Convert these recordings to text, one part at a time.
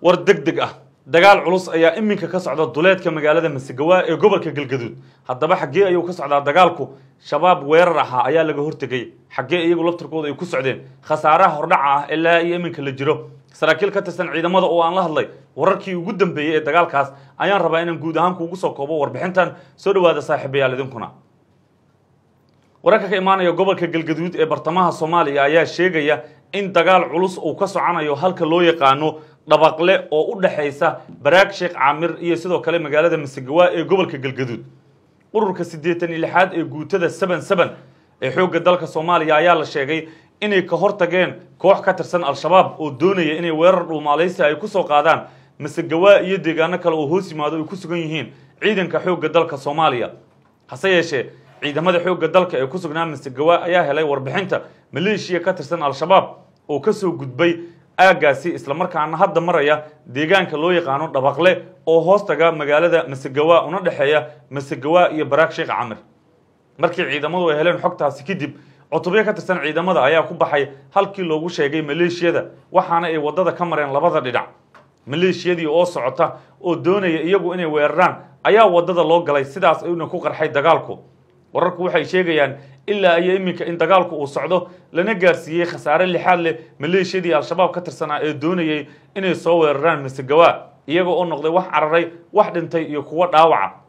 war deg deg ah dagaal culus ayaa iminka ka socda duleedka magaalada masigawa ee gobolka galgaduud haddaba xaggee ayuu ka socdaa dagaalku shabaab weerar ahaa ayaa laga hortegay xaggee iyagu laftarkooda ay ku socdeen khasaaraha hordhaca ah ilaa iyo iminka la jiro saraakiil ka tirsan ciidamada oo aan la hadlay wararkii ugu dambeeyey ee dagaalkaas ayaan rabaa inaan guud ahaan kuugu soo koobo warbixintan soo dhawaada saaxiibayaal idinkuna wararka ka imaanaya gobolka galgaduud ee bartamaha soomaaliya ayaa sheegaya in dagaal culus uu ka soconayo halka loo yaqaano dhabaqle oo u dhexaysa baraag sheekh camir iyo sidoo kale magaalada masegawa ee gobolka galgaduud ururka siddeetan iyo lixaad ee guutada seban seban ee xoogga dalka soomaaliya ayaa la sheegay inay ka hor tageen koox ka tirsan al-shabaab oo doonaya inay weerar dhuumaalaysi ay ku soo qaadaan masegawa iyo deegaano kale oo hoos yimaado ay ku sugan yihiin ciidanka xoogga dalka soomaaliya hase yeeshee ciidamada xoogga dalka ee ku sugnaa masegawa ayaa helay warbixinta maleeshiya ka tirsan al-shabaab oo ka soo gudbay aagaasi islamarkaana hadda maraya deegaanka loo yaqaano dhabaqle oo hoostaga magaalada masegawa una dhexeeya masegawa iyo baraag sheekh camir markii ciidamadu ay heleen xogtaasi kadib cutubyo ka tirsan ciidamada ayaa ku baxay halkii loogu sheegay maleeshiyada waxaana ay waddada ka mareen labada dhinac maleeshiyadii oo socota oo doonaya iyagu inay weeraraan ayaa waddada loo galay sidaas ayuuna ku qarxay dagaalku wararku waxay sheegayaan ilaa iyo iminka in dagaalku uu socdo lana gaarsiiyey khasaare lixaad leh maleeshiyadii al-shabaab ka tirsanaa ee doonayay inay soo weeraraan masegawa iyagoo oo noqday wax cararay wax dhintay iyo kuwo dhaawaca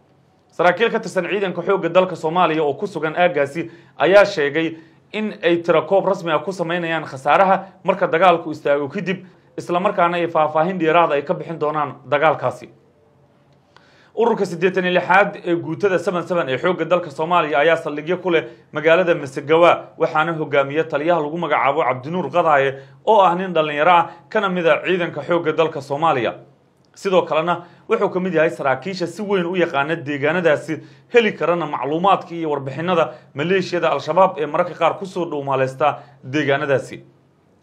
saraakiil ka tirsan ciidanka xoogga dalka soomaaliya oo ku sugan aaggaasi ayaa sheegay in ay tirakoob rasmi ah ku samaynayaan khasaaraha marka dagaalku istaago kadib isla markaana ay faahfaahin dheeraada ah ay ka bixin doonaan dagaalkaasi ururka siddeetan iyo lixaad ee guutada seven seven ee xoogga dalka soomaaliya ayaa saldhigyo ku leh magaalada masegawa waxaana hogaamiya taliyaha lagu magacaabo cabdinuur qadaaye oo ah nin dhallinyaro ah kana mid a ah ciidanka xoogga dalka soomaaliya sidoo kalena wuxuu ka mid yahay saraakiisha si weyn u yaqaana deegaanadaasi heli karana macluumaadka iyo warbixinada maleeshiyada al-shabaab ee mararka qaar kusoo dhowmaaleysta deegaanadaasi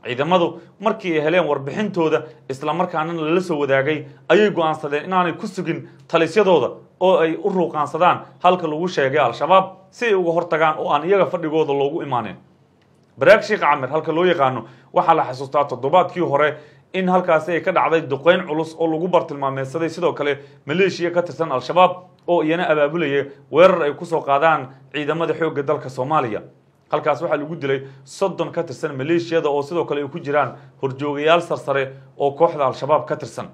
ciidamadu markii ay heleen warbixintooda isla markaana lala soo wadaagay ayay go'aansadeen inaanay ku sugin talisyadooda oo ay u ruuqaansadaan halka lagu sheegay al-shabaab si ay uga hortagaan oo aan iyaga fadhigooda loogu imaanin baraag sheekh camir halka loo yaqaano waxaa la xasuustaa toddobaadkii hore in halkaasi ay ka dhacday duqayn culus oo lagu bartilmaameysaday sidoo kale maleeshiya ka tirsan al-shabaab oo iyana abaabulayay weerar ay ku soo qaadaan ciidamada xoogga dalka soomaaliya halkaas waxaa lagu dilay soddon ka tirsan maleeshiyada oo sidoo kale ay ku jiraan horjoogayaal sarsare oo kooxda al-shabaab ka tirsan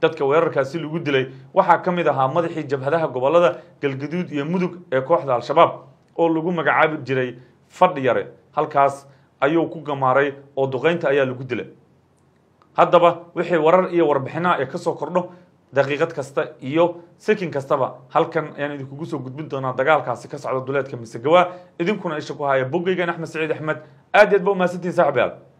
dadka weerarkaasi lagu dilay waxaa ka mid ahaa madaxii jabhadaha gobollada galgaduud iyo mudug ee kooxda al-shabaab oo lagu magacaabi jiray fadhi yare halkaas ayuu ku gamaaray oo duqaynta ayaa lagu dilay haddaba wixii warar iyo warbixinaha ee ka soo kordho daqiiqad kasta iyo sekin kastaba halkan ayaan idinkugu soo gudbin doonaa dagaalkaasi ka socda duleedka misegawaa idinkuna isha ku haya boggeygan axmed saciid axmed aad iyaad ba umahadsantihin saaxibayaal